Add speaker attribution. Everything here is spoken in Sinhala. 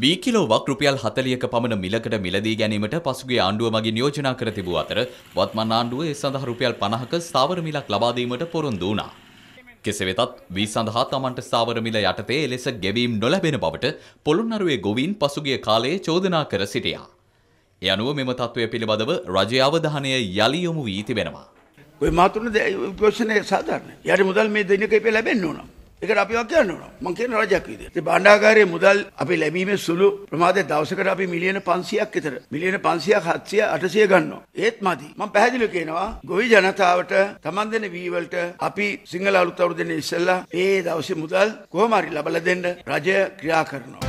Speaker 1: බීකිලෝවක් රුපියල් හතලියක පමණ මිලකට මිලදී ගැනීමට පසුගේ ආණ්ඩුව මගින් යෝජනා කර තිබූ අතර වත්මන් ආණ්ඩුව ඒ සඳහා රුපියල් පණහක ස්ථාවර මිලක් ලබාදීමට පොරොන්දු වුණා. කෙසේ වෙතත් වී සඳහා තමන්ට ස්ථාවර මිල යටතේ එලෙස ගෙවීම් නොලැබෙන බවට පොළොන්නරුවේ ගොවීන් පසුගිය කාලයේ චෝදනා කර සිටියා. ඒ අනුව මෙම තත්ත්වය පිළිබඳව රජයේ අවධානය යලි යොමු වී තිබෙනවා. ඔය මාතුන
Speaker 2: ඝෝෂණය සාධාරණයි. යාට මුදල් මේ දිනකේ ලැබෙන්න ඕන. ඒකට අපිව කියන්න ඕන. මම කියන රජයක් විදියට. ඉතින් භාණ්ඩාගාරයේ මුදල් අපි ලැබීමේ සුළු ප්‍රමාදය දවසකට අපි මිලියන 500ක් විතර. මිලියන 500ක් 700 800 ගන්නවා. ඒත් මදි. මම පැහැදිලිව කියනවා ගොවි ජනතාවට Taman දෙන වී වලට අපි සිංහල අලුත් අවුරුද්දේ ඉස්සෙල්ලා ඒ දවසේ මුදල් කොහොම හරි ලබලා දෙන්න රජය ක්‍රියා කරනවා.